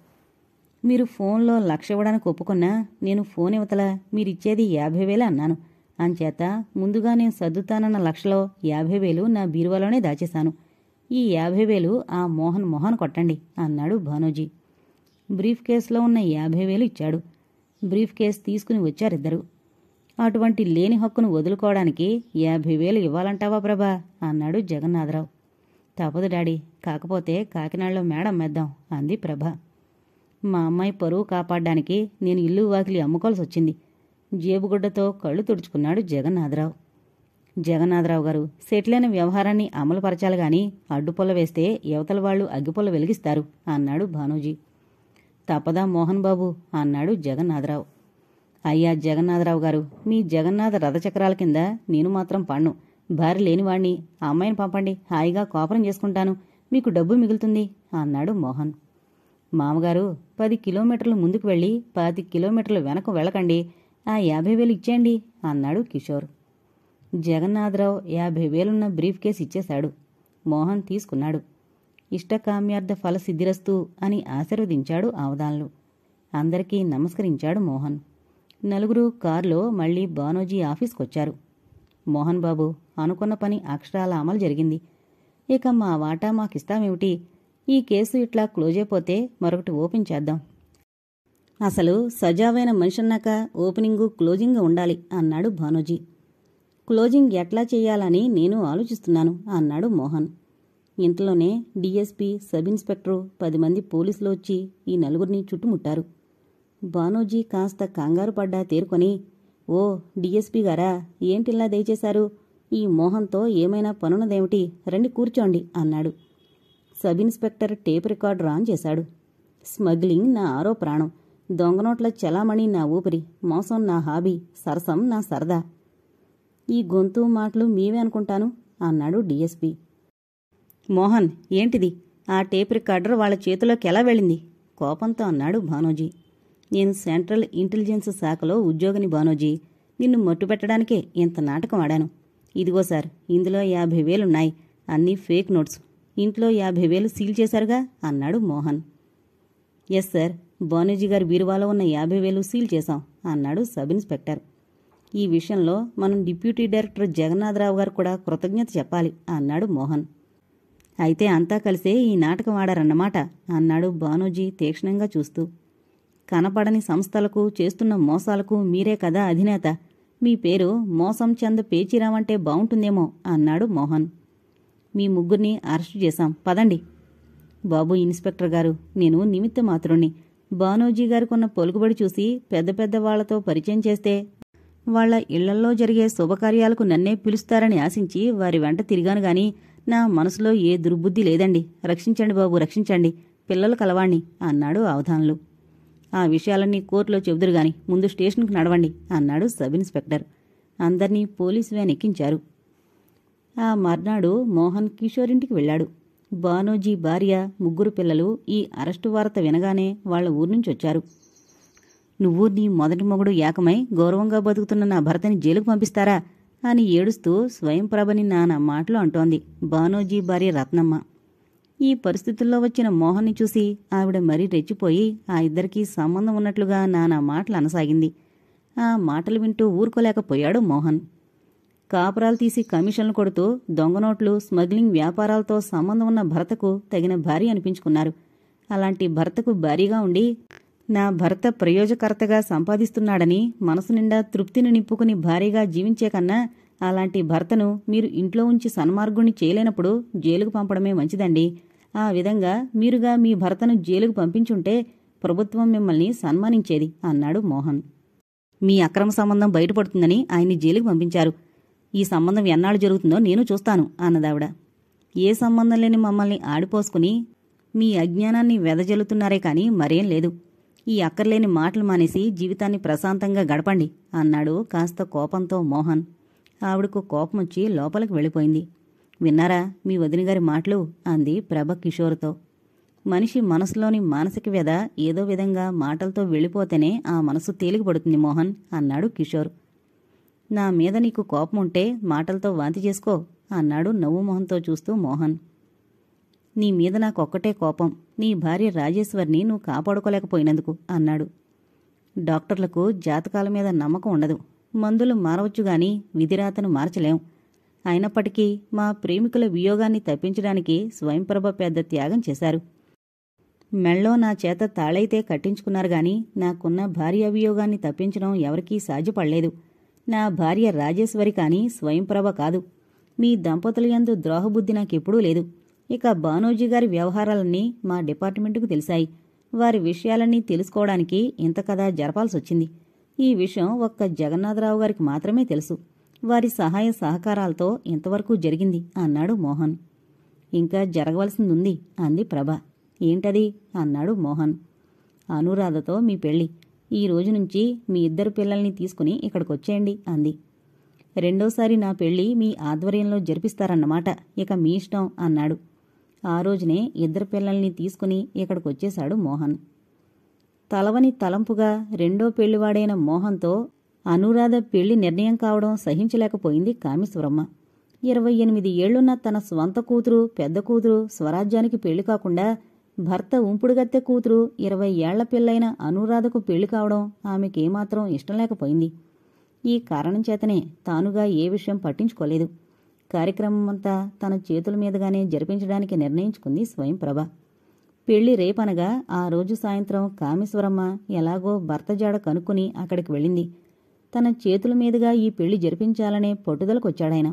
మీరు ఫోన్లో లక్ష ఇవ్వడానికి ఒప్పుకున్నా నేను ఫోన్ ఇవతల మీరిచ్చేది యాభై వేలు అన్నాను అంచేత ముందుగా నేను సర్దుతానన్న లక్షలో యాభై వేలు నా బీరువాలోనే దాచేశాను ఈ యాభై వేలు ఆ మోహన్ మోహన్ కొట్టండి అన్నాడు భానోజీ బ్రీఫ్ కేసులో ఉన్న యాభై వేలు ఇచ్చాడు బ్రీఫ్ కేసు తీసుకుని వచ్చారిద్దరు అటువంటి లేని హక్కును వదులుకోవడానికి యాభై వేలు ఇవ్వాలంటావా ప్రభా అన్నాడు జగన్నాథరావు తప్పదు డాడీ కాకపోతే కాకినాడలో మేడం మెద్దాం అంది ప్రభా మా అమ్మాయి పరువు కాపాడడానికి నేను ఇల్లు వాకిలి అమ్ముకోవాల్సి వచ్చింది జేబుగుడ్డతో కళ్ళు తుడుచుకున్నాడు జగన్నాథరావు జగన్నాథరావు గారు సెటిలైన వ్యవహారాన్ని అమలుపరచాలి గాని అడ్డుపొల వేస్తే యువతల వాళ్ళు అగ్గిపొల్ల వెలిగిస్తారు అన్నాడు భానుజీ తప్పదా మోహన్ బాబు అన్నాడు జగన్నాథరావు అయ్యా జగన్నాథరావు గారు మీ జగన్నాథ రథచక్రాల కింద నేను మాత్రం పన్ను భార్య లేనివాణ్ణి అమ్మాయిని పంపండి హాయిగా కోపరం చేసుకుంటాను మీకు డబ్బు మిగులుతుంది అన్నాడు మోహన్ మామగారు పది కిలోమీటర్లు ముందుకు వెళ్ళి పది కిలోమీటర్లు వెనక వెళ్ళకండి ఆ యాభై వేలు ఇచ్చేయండి అన్నాడు కిషోర్ జగన్నాథరావు యాభై వేలున్న బ్రీఫ్ కేస్ ఇచ్చేశాడు మోహన్ తీసుకున్నాడు ఇష్టకామ్యార్థ ఫల సిద్ధిరస్తు అని ఆశీర్వదించాడు ఆవదాన్లు అందరికీ నమస్కరించాడు మోహన్ నలుగురు కారులో మళ్లీ బానోజీ ఆఫీస్కొచ్చారు మోహన్ బాబు అనుకున్న పని అక్షరాల అమలు జరిగింది ఇక మా వాటా మాకిస్తామేమిటి ఈ కేసు ఇట్లా క్లోజ్ అయిపోతే మరొకటి ఓపెన్ చేద్దాం అసలు సజావైన మనిషన్నాక ఓపెనింగు క్లోజింగ్ ఉండాలి అన్నాడు భానోజీ క్లోజింగ్ ఎట్లా చేయాలని నేను ఆలోచిస్తున్నాను అన్నాడు మోహన్ ఇంతలోనే డీఎస్పీ సబ్ ఇన్స్పెక్టరు పది మంది పోలీసులు వచ్చి ఈ నలుగురిని చుట్టుముట్టారు భానోజీ కాస్త కంగారు పడ్డా తేరుకొని ఓ డీఎస్పీ గారా ఏంటిలా దయచేశారు ఈ మోహంతో ఏమైనా పనున్నదేమిటి రండి కూర్చోండి అన్నాడు సబ్ ఇన్స్పెక్టర్ టేప్ రికార్డు రాన్ చేశాడు స్మగ్లింగ్ నా ఆరో ప్రాణం దొంగనోట్ల చలామణి నా ఊపిరి మోసం నా హాబీ సరసం నా సరదా ఈ గొంతు మాటలు మీవే అనుకుంటాను అన్నాడు డీఎస్పీ మోహన్ ఏంటిది ఆ టేప్ రికార్డర్ వాళ్ళ చేతిలోకి ఎలా వెళ్ళింది కోపంతో అన్నాడు భానోజీ నేను సెంట్రల్ ఇంటెలిజెన్స్ శాఖలో ఉద్యోగిని భానోజీ నిన్ను మట్టుపెట్టడానికే ఇంత నాటకం ఆడాను ఇదిగో సార్ ఇందులో యాభై వేలున్నాయి అన్నీ ఫేక్ నోట్స్ ఇంట్లో యాభై వేలు సీల్ చేశారుగా అన్నాడు మోహన్ ఎస్ సార్ బానేజీ గారి బీరువాలో ఉన్న యాభై వేలు సీల్ చేశాం అన్నాడు సబ్ ఇన్స్పెక్టర్ ఈ విషయంలో మనం డిప్యూటీ డైరెక్టర్ జగన్నాథరావు గారు కూడా కృతజ్ఞత చెప్పాలి అన్నాడు మోహన్ అయితే అంతా కలిసే ఈ నాటకం ఆడారన్నమాట అన్నాడు బానోజీ తీక్షణంగా చూస్తూ కనపడని సంస్థలకు చేస్తున్న మోసాలకు మీరే కదా అధినేత మీ పేరు మోసం చంద్ పేచీరామంటే బావుంటుందేమో అన్నాడు మోహన్ మీ ముగ్గురిని అరెస్ట్ చేశాం పదండి బాబు ఇన్స్పెక్టర్ గారు నేను నిమిత్త మాత్రుణ్ణి బానోజీ గారికి ఉన్న పొలుకుబడి చూసి పెద్ద పెద్ద వాళ్లతో పరిచయం చేస్తే వాళ్ల ఇళ్లల్లో జరిగే శుభకార్యాలకు నన్నే పిలుస్తారని ఆశించి వారి వెంట తిరిగాను గాని నా మనసులో ఏ దుర్బుద్ధి లేదండి రక్షించండి బాబు రక్షించండి పిల్లలు కలవాణ్ణి అన్నాడు అవధానులు ఆ విషయాలన్నీ కోర్టులో చెబుదురుగాని ముందు స్టేషన్కు నడవండి అన్నాడు సబ్ ఇన్స్పెక్టర్ అందర్నీ పోలీసు వ్యాన్ ఎక్కించారు ఆ మర్నాడు మోహన్ కిషోర్ ఇంటికి వెళ్ళాడు బానోజీ భార్య ముగ్గురు పిల్లలు ఈ అరెస్టు వార్త వినగానే వాళ్ల ఊరు నుంచి వచ్చారు నువ్వు నీ మొదటి మొగుడు ఏకమై గౌరవంగా బతుకుతున్న నా భర్తని జైలుకు పంపిస్తారా అని ఏడుస్తూ స్వయంప్రభని నాన్న మాటలు అంటోంది బానోజీ భార్య రత్నమ్మ ఈ పరిస్థితుల్లో వచ్చిన మోహన్ని చూసి ఆవిడ మరీ రెచ్చిపోయి ఆ ఇద్దరికీ సంబంధం ఉన్నట్లుగా నానా మాటలు అనసాగింది ఆ మాటలు వింటూ ఊరుకోలేకపోయాడు మోహన్ కాపురాలు తీసి కమిషన్లు కొడుతూ దొంగనోట్లు స్మగ్లింగ్ వ్యాపారాలతో సంబంధం ఉన్న భర్తకు తగిన భార్య అనిపించుకున్నారు అలాంటి భర్తకు భారీగా ఉండి నా భర్త ప్రయోజకర్తగా సంపాదిస్తున్నాడని మనసు నిండా తృప్తిని నింపుకుని భారీగా జీవించే కన్నా అలాంటి భర్తను మీరు ఇంట్లో ఉంచి సన్మార్గుణ్ణి చేయలేనప్పుడు జైలుకు పంపడమే మంచిదండి ఆ విధంగా మీరుగా మీ భర్తను జైలుకు పంపించుంటే ప్రభుత్వం మిమ్మల్ని సన్మానించేది అన్నాడు మోహన్ మీ అక్రమ సంబంధం బయటపడుతుందని ఆయన్ని జైలుకు పంపించారు ఈ సంబంధం ఎన్నాళ్ళు జరుగుతుందో నేను చూస్తాను అన్నదావిడ ఏ సంబంధం లేని మమ్మల్ని ఆడిపోసుకుని మీ అజ్ఞానాన్ని వెదజల్లుతున్నారే కానీ మరేం లేదు ఈ అక్కర్లేని మాటలు మానేసి జీవితాన్ని ప్రశాంతంగా గడపండి అన్నాడు కాస్త కోపంతో మోహన్ ఆవిడకు కోపం వచ్చి లోపలికి వెళ్ళిపోయింది విన్నారా మీ వదినగారి గారి మాటలు అంది ప్రభ కిషోర్తో మనిషి మనసులోని మానసిక వ్యధ ఏదో విధంగా మాటలతో వెళ్ళిపోతేనే ఆ మనసు తేలికపడుతుంది మోహన్ అన్నాడు కిషోర్ నా మీద నీకు కోపం ఉంటే మాటలతో వాంతి చేసుకో అన్నాడు నవ్వు మొహంతో చూస్తూ మోహన్ నీ మీద నాకొక్కటే కోపం నీ భార్య రాజేశ్వర్ని నువ్వు కాపాడుకోలేకపోయినందుకు అన్నాడు డాక్టర్లకు జాతకాల మీద నమ్మకం ఉండదు మందులు మారవచ్చు గాని విధిరాతను మార్చలేం అయినప్పటికీ మా ప్రేమికుల వియోగాన్ని తప్పించడానికి స్వయంప్రభ పెద్ద త్యాగం చేశారు మెళ్ళో నా చేత తాళైతే కట్టించుకున్నారు గాని నాకున్న భార్య అభియోగాన్ని తప్పించడం ఎవరికీ సాధ్యపడలేదు నా భార్య రాజేశ్వరి కాని స్వయంప్రభ కాదు మీ దంపతుల యందు ద్రోహబుద్ధి నాకెప్పుడూ లేదు ఇక బానోజీ గారి వ్యవహారాలన్నీ మా డిపార్ట్మెంటుకు తెలిసాయి వారి విషయాలన్నీ తెలుసుకోవడానికి ఇంత కథ జరపాల్సొచ్చింది ఈ విషయం ఒక్క జగన్నాథరావు గారికి మాత్రమే తెలుసు వారి సహాయ సహకారాలతో ఇంతవరకు జరిగింది అన్నాడు మోహన్ ఇంకా జరగవలసింది ఉంది అంది ప్రభ ఏంటది అన్నాడు మోహన్ అనురాధతో మీ పెళ్ళి ఈ రోజు నుంచి మీ ఇద్దరు పిల్లల్ని తీసుకుని ఇక్కడికి వచ్చేయండి అంది రెండోసారి నా పెళ్లి మీ ఆధ్వర్యంలో జరిపిస్తారన్నమాట ఇక మీ ఇష్టం అన్నాడు ఆ రోజునే ఇద్దరు పిల్లల్ని తీసుకుని ఇక్కడికి వచ్చేశాడు మోహన్ తలవని తలంపుగా రెండో పెళ్లివాడైన మోహన్తో అనురాధ పెళ్లి నిర్ణయం కావడం సహించలేకపోయింది కామేశ్వరమ్మ ఇరవై ఎనిమిది ఏళ్లున్న తన స్వంత కూతురు పెద్ద కూతురు స్వరాజ్యానికి పెళ్లి కాకుండా భర్త ఉంపుడుగత్తె కూతురు ఇరవై ఏళ్ల పిల్లైన అనురాధకు పెళ్లి కావడం ఆమెకేమాత్రం ఇష్టం లేకపోయింది ఈ కారణం చేతనే తానుగా ఏ విషయం పట్టించుకోలేదు కార్యక్రమమంతా తన చేతుల మీదుగానే జరిపించడానికి నిర్ణయించుకుంది స్వయం ప్రభ పెళ్లి రేపనగా ఆ రోజు సాయంత్రం కామేశ్వరమ్మ ఎలాగో భర్త జాడ కనుక్కుని అక్కడికి వెళ్ళింది తన చేతుల మీదుగా ఈ పెళ్లి జరిపించాలనే పట్టుదలకొచ్చాడాయన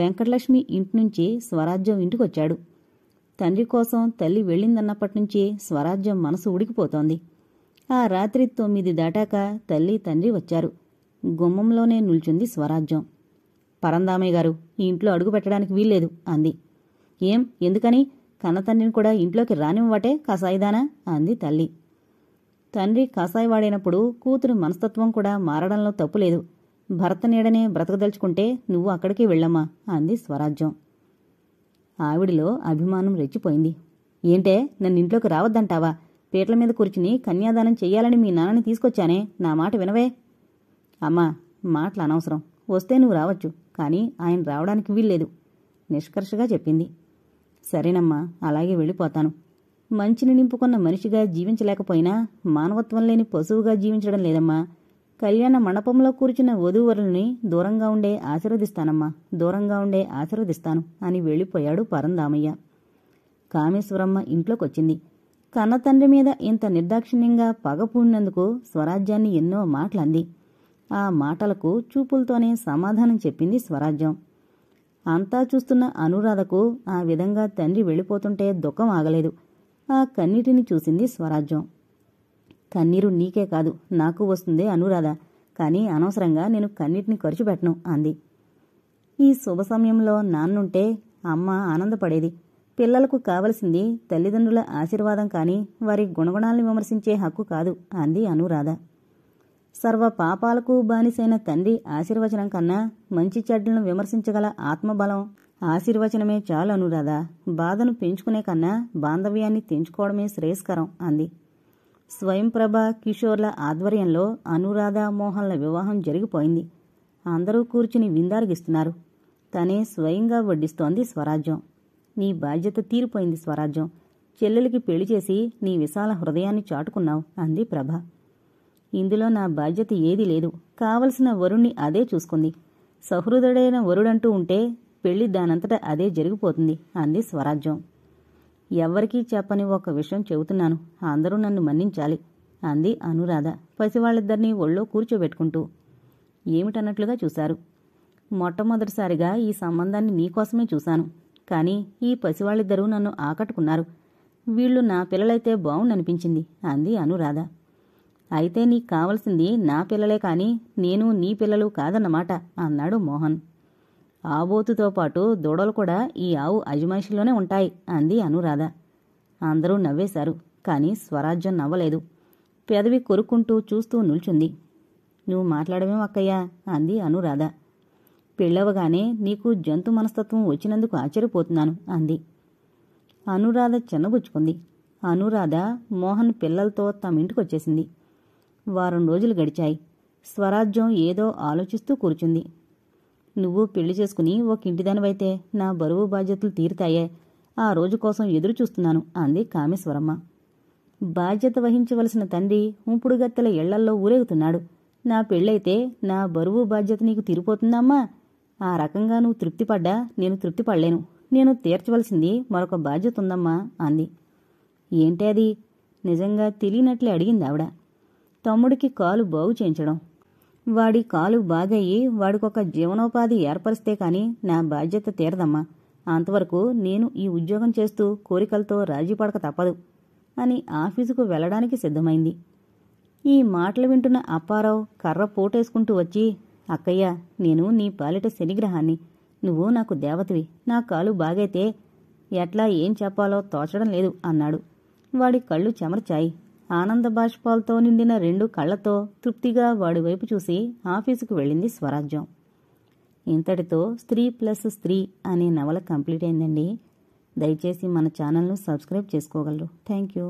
వెంకటలక్ష్మి ఇంటి నుంచి స్వరాజ్యం ఇంటికొచ్చాడు తండ్రి కోసం తల్లి వెళ్ళిందన్నప్పటి నుంచి స్వరాజ్యం మనసు ఉడికిపోతోంది ఆ రాత్రి తొమ్మిది దాటాక తల్లి తండ్రి వచ్చారు గుమ్మంలోనే నిల్చుంది స్వరాజ్యం పరందామయ్య గారు ఈ ఇంట్లో అడుగు పెట్టడానికి వీల్లేదు అంది ఏం ఎందుకని కన్నతండ్రిని కూడా ఇంట్లోకి రానివ్వటే కాసాయిదానా అంది తల్లి తండ్రి వాడైనప్పుడు కూతురు మనస్తత్వం కూడా మారడంలో తప్పులేదు భర్త నీడనే బ్రతకదలుచుకుంటే నువ్వు అక్కడికి వెళ్ళమ్మా అంది స్వరాజ్యం ఆవిడిలో అభిమానం రెచ్చిపోయింది ఏంటే నన్ను ఇంట్లోకి రావద్దంటావా పీటల మీద కూర్చుని కన్యాదానం చెయ్యాలని మీ నాన్నని తీసుకొచ్చానే నా మాట వినవే అమ్మా మాటలు అనవసరం వస్తే నువ్వు రావచ్చు కానీ ఆయన రావడానికి వీల్లేదు నిష్కర్షగా చెప్పింది సరేనమ్మా అలాగే వెళ్ళిపోతాను మంచిని నింపుకున్న మనిషిగా జీవించలేకపోయినా మానవత్వం లేని పశువుగా జీవించడం లేదమ్మా కళ్యాణ మండపంలో కూర్చున్న వధూవరుల్ని దూరంగా ఉండే ఆశీర్వదిస్తానమ్మా దూరంగా ఉండే ఆశీర్వదిస్తాను అని వెళ్ళిపోయాడు పరందామయ్య కామేశ్వరమ్మ ఇంట్లోకొచ్చింది కన్న తండ్రి మీద ఇంత నిర్దాక్షిణ్యంగా పగపూడినందుకు స్వరాజ్యాన్ని ఎన్నో మాటలంది ఆ మాటలకు చూపులతోనే సమాధానం చెప్పింది స్వరాజ్యం అంతా చూస్తున్న అనురాధకు ఆ విధంగా తండ్రి వెళ్ళిపోతుంటే దుఃఖం ఆగలేదు ఆ కన్నిటిని చూసింది స్వరాజ్యం కన్నీరు నీకే కాదు నాకు వస్తుంది అనురాధ కానీ అనవసరంగా నేను కన్నీటిని ఖర్చు పెట్టను అంది ఈ శుభ సమయంలో నాన్నుంటే అమ్మ ఆనందపడేది పిల్లలకు కావలసింది తల్లిదండ్రుల ఆశీర్వాదం కాని వారి గుణగుణాలను విమర్శించే హక్కు కాదు అంది అనురాధ సర్వ పాపాలకు బానిసైన తండ్రి ఆశీర్వచనం కన్నా మంచి చెడ్డలను విమర్శించగల ఆత్మబలం ఆశీర్వచనమే చాలు అనురాధ బాధను పెంచుకునే కన్నా బాంధవ్యాన్ని తెంచుకోవడమే శ్రేయస్కరం అంది స్వయంప్రభ కిషోర్ల ఆధ్వర్యంలో అనురాధ మోహన్ల వివాహం జరిగిపోయింది అందరూ కూర్చుని విందారగిస్తున్నారు తనే స్వయంగా వడ్డిస్తోంది స్వరాజ్యం నీ బాధ్యత తీరిపోయింది స్వరాజ్యం చెల్లెలికి పెళ్లి చేసి నీ విశాల హృదయాన్ని చాటుకున్నావు అంది ప్రభ ఇందులో నా బాధ్యత ఏదీ లేదు కావలసిన వరుణ్ణి అదే చూసుకుంది సహృదుడైన వరుడంటూ ఉంటే పెళ్లి దానంతటా అదే జరిగిపోతుంది అంది స్వరాజ్యం ఎవ్వరికీ చెప్పని ఒక విషయం చెబుతున్నాను అందరూ నన్ను మన్నించాలి అంది అనురాధ పసివాళ్ళిద్దరినీ ఒళ్ళో కూర్చోబెట్టుకుంటూ ఏమిటన్నట్లుగా చూశారు మొట్టమొదటిసారిగా ఈ సంబంధాన్ని నీకోసమే చూశాను కానీ ఈ పసివాళ్ళిద్దరూ నన్ను ఆకట్టుకున్నారు వీళ్ళు నా పిల్లలైతే బావుండనిపించింది అంది అనురాధ అయితే నీకు కావలసింది నా పిల్లలే కానీ నేను నీ పిల్లలు కాదన్నమాట అన్నాడు మోహన్ ఆబోతుతో పాటు దూడలు కూడా ఈ ఆవు అజమాయిషిలోనే ఉంటాయి అంది అనురాధ అందరూ నవ్వేశారు కానీ స్వరాజ్యం నవ్వలేదు పెదవి కొరుక్కుంటూ చూస్తూ నిల్చుంది నువ్వు మాట్లాడమేం అక్కయ్యా అంది అనురాధ పెళ్ళవగానే నీకు జంతు మనస్తత్వం వచ్చినందుకు ఆశ్చర్యపోతున్నాను అంది అనురాధ చిన్నబుచ్చుకుంది అనురాధ మోహన్ పిల్లలతో తమ ఇంటికొచ్చేసింది వారం రోజులు గడిచాయి స్వరాజ్యం ఏదో ఆలోచిస్తూ కూర్చుంది నువ్వు పెళ్లి చేసుకుని ఒక ఇంటిదానివైతే నా బరువు బాధ్యతలు తీరుతాయే ఆ రోజు కోసం ఎదురు చూస్తున్నాను అంది కామేశ్వరమ్మ బాధ్యత వహించవలసిన తండ్రి ఉంపుడుగత్తెల ఇళ్లల్లో ఊరేగుతున్నాడు నా పెళ్ళైతే నా బరువు బాధ్యత నీకు తీరిపోతుందమ్మా ఆ రకంగా నువ్వు తృప్తిపడ్డా నేను తృప్తిపడలేను నేను తీర్చవలసింది మరొక బాధ్యత ఉందమ్మా అంది ఏంటి అది నిజంగా తెలియనట్లే అడిగింది ఆవిడ తమ్ముడికి కాలు బాగు చేయించడం వాడి కాలు బాగయ్యి వాడికొక జీవనోపాధి ఏర్పరిస్తే కాని నా బాధ్యత తీరదమ్మా అంతవరకు నేను ఈ ఉద్యోగం చేస్తూ కోరికలతో రాజీ పడక తప్పదు అని ఆఫీసుకు వెళ్లడానికి సిద్ధమైంది ఈ మాటలు వింటున్న అప్పారావు కర్ర పోటేసుకుంటూ వచ్చి అక్కయ్య నేను నీ పాలిట శనిగ్రహాన్ని నువ్వు నాకు దేవతవి నా కాలు బాగైతే ఎట్లా ఏం చెప్పాలో తోచడం లేదు అన్నాడు వాడి కళ్ళు చెమర్చాయి ఆనంద బాష్పాలతో నిండిన రెండు కళ్లతో తృప్తిగా వాడివైపు చూసి ఆఫీసుకు వెళ్ళింది స్వరాజ్యం ఇంతటితో స్త్రీ ప్లస్ స్త్రీ అనే నవల కంప్లీట్ అయిందండి దయచేసి మన ఛానల్ను సబ్స్క్రైబ్ చేసుకోగలరు థ్యాంక్ యూ